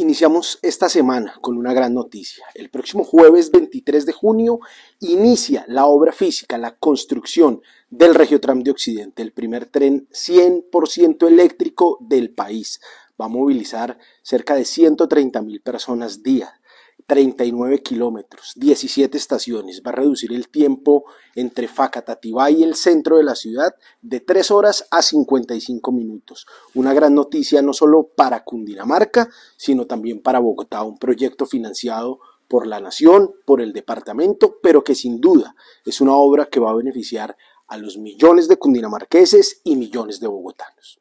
Iniciamos esta semana con una gran noticia. El próximo jueves 23 de junio inicia la obra física, la construcción del Regiotram de Occidente, el primer tren 100% eléctrico del país. Va a movilizar cerca de 130 mil personas día 39 kilómetros, 17 estaciones. Va a reducir el tiempo entre Facatativá y el centro de la ciudad de 3 horas a 55 minutos. Una gran noticia no solo para Cundinamarca, sino también para Bogotá, un proyecto financiado por la nación, por el departamento, pero que sin duda es una obra que va a beneficiar a los millones de cundinamarqueses y millones de bogotanos.